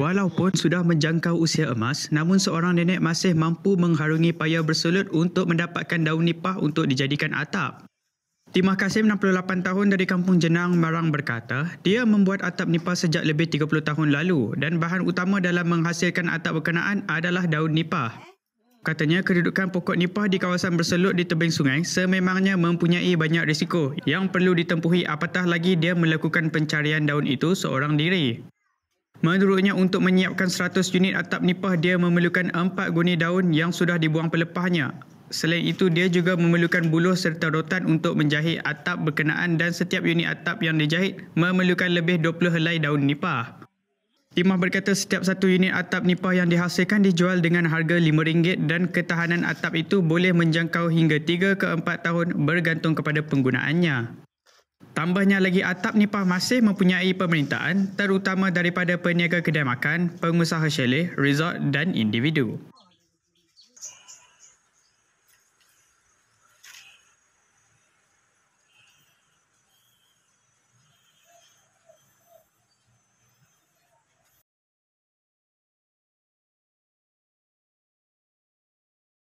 Walaupun sudah menjangkau usia emas, namun seorang nenek masih mampu mengharungi payah bersulut untuk mendapatkan daun nipah untuk dijadikan atap. Timah Kasim, 68 tahun dari Kampung Jenang, Marang berkata, dia membuat atap nipah sejak lebih 30 tahun lalu dan bahan utama dalam menghasilkan atap berkenaan adalah daun nipah. Katanya, kedudukan pokok nipah di kawasan berselut di tebing sungai sememangnya mempunyai banyak risiko yang perlu ditempuhi apatah lagi dia melakukan pencarian daun itu seorang diri. Menurutnya untuk menyiapkan 100 unit atap nipah dia memerlukan 4 guni daun yang sudah dibuang pelepahnya. Selain itu dia juga memerlukan buluh serta rotan untuk menjahit atap berkenaan dan setiap unit atap yang dijahit memerlukan lebih 20 helai daun nipah. Timah berkata setiap satu unit atap nipah yang dihasilkan dijual dengan harga RM5 dan ketahanan atap itu boleh menjangkau hingga 3 ke 4 tahun bergantung kepada penggunaannya. Tambahnya lagi atap Nipah masih mempunyai pemerintahan terutama daripada peniaga kedai makan, pengusaha chalet, resort dan individu.